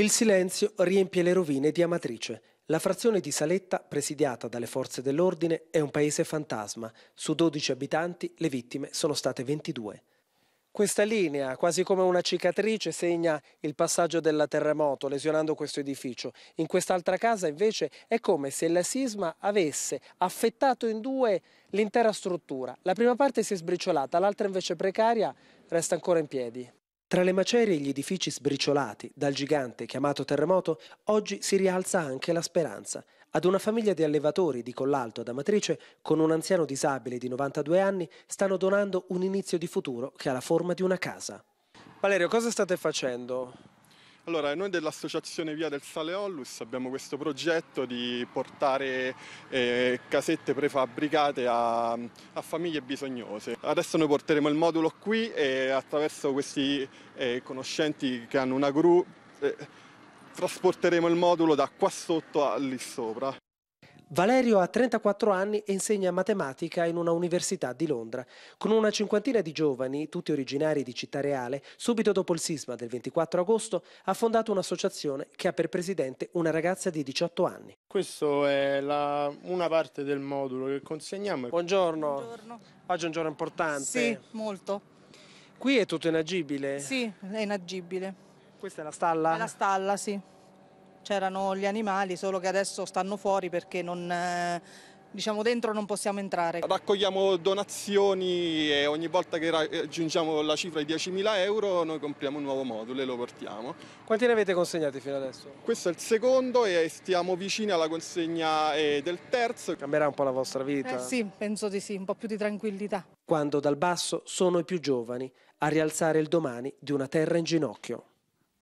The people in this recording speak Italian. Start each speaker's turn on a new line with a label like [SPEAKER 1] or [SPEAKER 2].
[SPEAKER 1] Il silenzio riempie le rovine di Amatrice. La frazione di Saletta, presidiata dalle forze dell'ordine, è un paese fantasma. Su 12 abitanti le vittime sono state 22. Questa linea, quasi come una cicatrice, segna il passaggio del terremoto, lesionando questo edificio. In quest'altra casa, invece, è come se la sisma avesse affettato in due l'intera struttura. La prima parte si è sbriciolata, l'altra invece precaria resta ancora in piedi. Tra le macerie e gli edifici sbriciolati dal gigante chiamato terremoto, oggi si rialza anche la speranza. Ad una famiglia di allevatori di Collalto ad Amatrice, con un anziano disabile di 92 anni, stanno donando un inizio di futuro che ha la forma di una casa. Valerio, cosa state facendo?
[SPEAKER 2] Allora, noi dell'Associazione Via del Sale Ollus abbiamo questo progetto di portare eh, casette prefabbricate a, a, famiglie bisognose. Adesso noi porteremo il modulo qui e attraverso questi eh, conoscenti che hanno una gru eh, trasporteremo il modulo da qua sotto a lì sopra.
[SPEAKER 1] Valerio ha 34 anni e insegna matematica in una università di Londra. Con una cinquantina di giovani, tutti originari di Città Reale, subito dopo il sisma del 24 agosto ha fondato un'associazione che ha per presidente una ragazza di 18 anni. Questa è la, una parte del modulo che consegniamo. Buongiorno. Buongiorno. Oggi è un giorno importante. Sì, molto. Qui è tutto inagibile? Sì, è inagibile. Questa è la stalla? È la stalla, sì c'erano gli animali, solo che adesso stanno fuori perché non, eh, diciamo dentro non possiamo entrare.
[SPEAKER 2] Raccogliamo donazioni e ogni volta che raggiungiamo eh, la cifra di 10.000 euro noi compriamo un nuovo modulo e lo portiamo. Quanti ne avete consegnati fino adesso? Questo è il secondo e stiamo vicini alla consegna eh, del terzo. Cambierà un po' la vostra vita? Eh sì,
[SPEAKER 1] penso di sì, un po' più di tranquillità. Quando dal basso sono i più giovani a rialzare il domani di una terra in ginocchio.